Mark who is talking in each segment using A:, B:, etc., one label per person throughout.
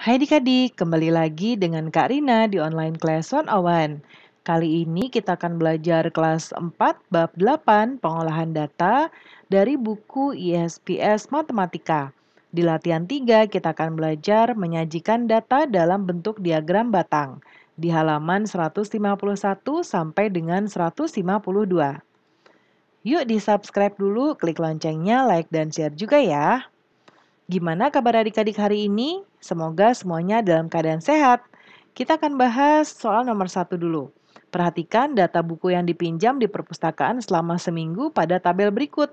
A: Hai adik-adik, kembali lagi dengan Kak Rina di Online Class 101. Kali ini kita akan belajar kelas 4 bab 8 pengolahan data dari buku ISPS Matematika. Di latihan 3 kita akan belajar menyajikan data dalam bentuk diagram batang di halaman 151 sampai dengan 152. Yuk di-subscribe dulu, klik loncengnya, like dan share juga ya. Gimana kabar adik-adik hari ini? Semoga semuanya dalam keadaan sehat. Kita akan bahas soal nomor satu dulu. Perhatikan data buku yang dipinjam di perpustakaan selama seminggu pada tabel berikut.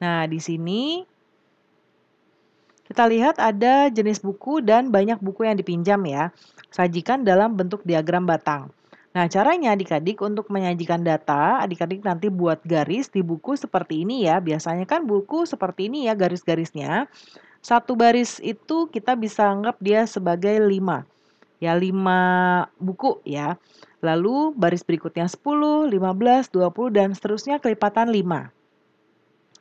A: Nah, di sini kita lihat ada jenis buku dan banyak buku yang dipinjam ya. Sajikan dalam bentuk diagram batang. Nah, caranya adik-adik untuk menyajikan data, adik-adik nanti buat garis di buku seperti ini ya. Biasanya kan buku seperti ini ya garis-garisnya. Satu baris itu kita bisa anggap dia sebagai lima. Ya lima buku ya. Lalu baris berikutnya 10, 15, 20 dan seterusnya kelipatan 5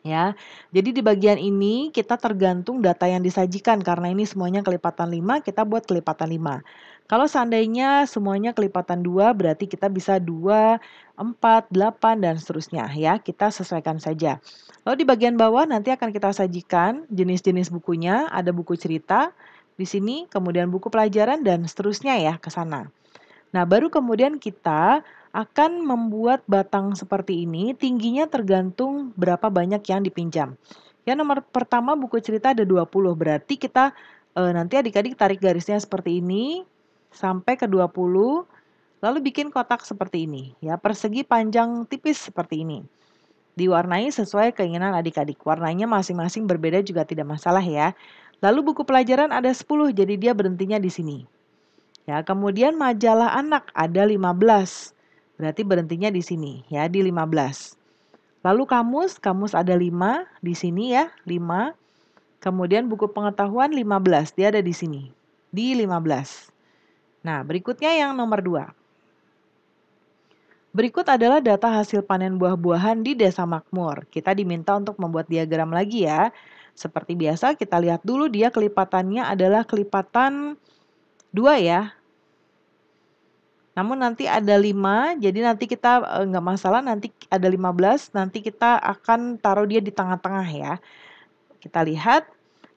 A: ya. Jadi di bagian ini kita tergantung data yang disajikan karena ini semuanya kelipatan 5, kita buat kelipatan 5. Kalau seandainya semuanya kelipatan 2 berarti kita bisa 2, 4, 8 dan seterusnya ya. Kita sesuaikan saja. Lalu di bagian bawah nanti akan kita sajikan jenis-jenis bukunya, ada buku cerita di sini, kemudian buku pelajaran dan seterusnya ya ke sana. Nah, baru kemudian kita akan membuat batang seperti ini tingginya tergantung berapa banyak yang dipinjam. Ya nomor pertama buku cerita ada 20 berarti kita e, nanti adik-adik tarik garisnya seperti ini sampai ke 20 lalu bikin kotak seperti ini ya persegi panjang tipis seperti ini. Diwarnai sesuai keinginan adik-adik. Warnanya masing-masing berbeda juga tidak masalah ya. Lalu buku pelajaran ada 10 jadi dia berhentinya di sini. Ya, kemudian majalah anak ada 15. Berarti berhentinya di sini ya, di 15. Lalu kamus, kamus ada 5 di sini ya, 5. Kemudian buku pengetahuan 15, dia ada di sini, di 15. Nah, berikutnya yang nomor 2. Berikut adalah data hasil panen buah-buahan di Desa Makmur. Kita diminta untuk membuat diagram lagi ya. Seperti biasa kita lihat dulu dia kelipatannya adalah kelipatan 2 ya. Namun nanti ada 5, jadi nanti kita eh, nggak masalah, nanti ada 15, nanti kita akan taruh dia di tengah-tengah ya. Kita lihat,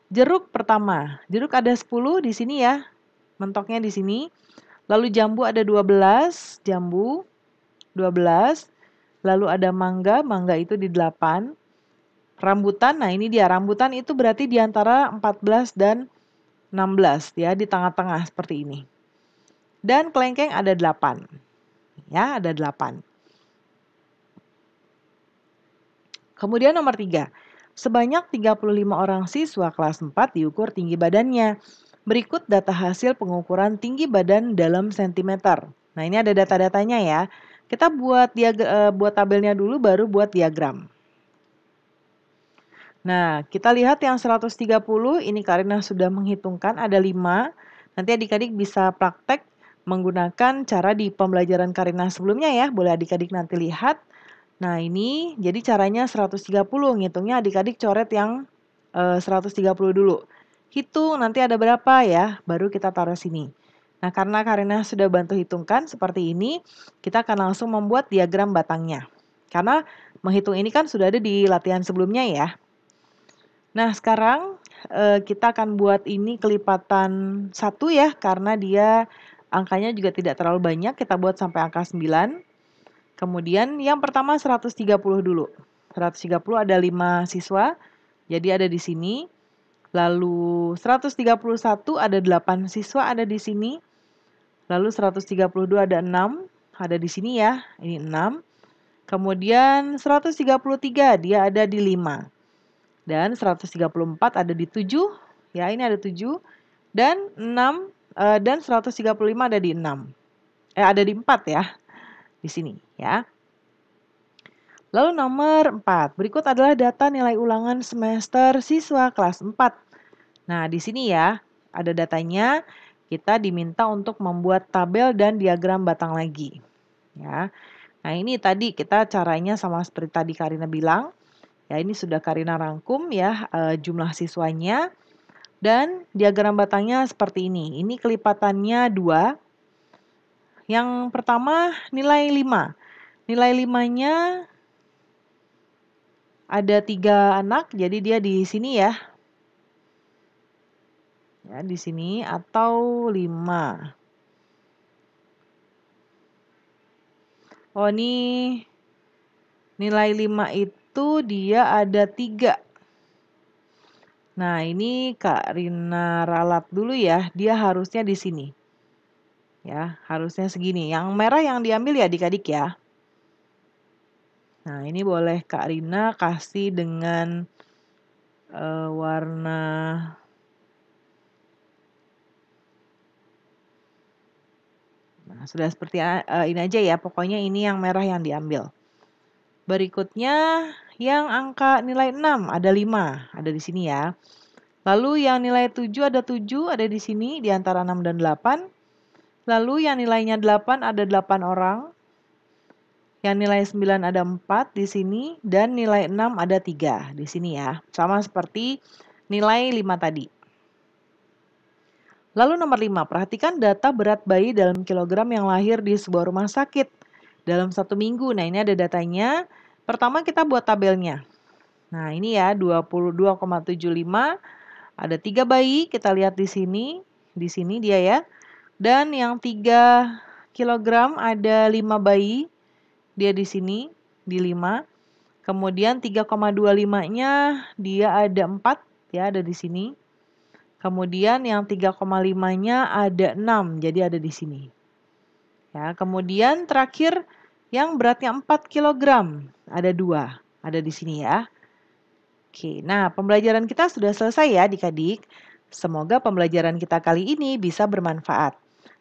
A: jeruk pertama, jeruk ada 10 di sini ya, mentoknya di sini. Lalu jambu ada 12, jambu 12. Lalu ada mangga, mangga itu di 8. Rambutan, nah ini dia, rambutan itu berarti di antara 14 dan 16 ya, di tengah-tengah seperti ini dan kelengkeng ada delapan, Ya, ada delapan. Kemudian nomor tiga, Sebanyak 35 orang siswa kelas 4 diukur tinggi badannya. Berikut data hasil pengukuran tinggi badan dalam sentimeter. Nah, ini ada data-datanya ya. Kita buat eh, buat tabelnya dulu baru buat diagram. Nah, kita lihat yang 130 ini Karina sudah menghitungkan ada 5. Nanti adik-adik bisa praktek menggunakan cara di pembelajaran Karina sebelumnya ya. Boleh adik-adik nanti lihat. Nah, ini jadi caranya 130, ngitungnya adik-adik coret yang e, eh, 130 dulu. Hitung nanti ada berapa ya, baru kita taruh sini. Nah, karena Karina sudah bantu hitungkan seperti ini, kita akan langsung membuat diagram batangnya. Karena menghitung ini kan sudah ada di latihan sebelumnya ya. Nah, sekarang e, kita akan buat ini kelipatan satu ya, karena dia Angkanya juga tidak terlalu banyak, kita buat sampai angka 9. Kemudian yang pertama 130 dulu. 130 ada 5 siswa, jadi ada di sini. Lalu 131 ada 8 siswa ada di sini. Lalu 132 ada 6, ada di sini ya, ini 6. Kemudian 133 dia ada di 5. Dan 134 ada di 7, ya ini ada 7. Dan 6 uh, dan 135 ada di 6. Eh ada di 4 ya. Di sini ya. Lalu nomor 4. Berikut adalah data nilai ulangan semester siswa kelas 4. Nah, di sini ya ada datanya. Kita diminta untuk membuat tabel dan diagram batang lagi. Ya. Nah, ini tadi kita caranya sama seperti tadi Karina bilang. Ya, ini sudah Karina rangkum ya eh, jumlah siswanya dan diagram batangnya seperti ini. Ini kelipatannya 2. Yang pertama nilai 5. Nilai 5-nya ada 3 anak, jadi dia di sini ya. Ya, di sini atau 5. Oh, ini nilai 5 itu dia ada 3. Nah, ini Kak Rina ralat dulu ya. Dia harusnya di sini. Ya, harusnya segini. Yang merah yang diambil ya adik-adik ya. Nah, ini boleh Kak Rina kasih dengan uh, warna Nah, sudah seperti uh, ini aja ya. Pokoknya ini yang merah yang diambil. Berikutnya yang angka nilai 6 ada 5, ada di sini ya. Lalu yang nilai 7 ada 7, ada di sini di antara 6 dan 8. Lalu yang nilainya 8 ada 8 orang. Yang nilai 9 ada 4 di sini dan nilai 6 ada 3 di sini ya. Sama seperti nilai 5 tadi. Lalu nomor 5, perhatikan data berat bayi dalam kilogram yang lahir di sebuah rumah sakit dalam satu minggu. Nah ini ada datanya Pertama kita buat tabelnya. Nah, ini ya 22,75 ada tiga bayi kita lihat di sini, di sini dia ya. Dan yang 3 kilogram ada 5 bayi. Dia di sini di 5. Kemudian 3,25-nya dia ada 4 ya ada di sini. Kemudian yang 3,5-nya ada 6, jadi ada di sini. Ya, kemudian terakhir yang beratnya 4 kg. Ada dua, ada di sini ya. Oke, nah pembelajaran kita sudah selesai ya adik-adik. Semoga pembelajaran kita kali ini bisa bermanfaat.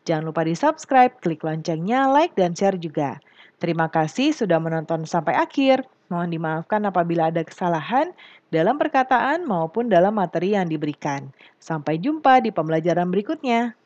A: Jangan lupa di subscribe, klik loncengnya, like, dan share juga. Terima kasih sudah menonton sampai akhir. Mohon dimaafkan apabila ada kesalahan dalam perkataan maupun dalam materi yang diberikan. Sampai jumpa di pembelajaran berikutnya.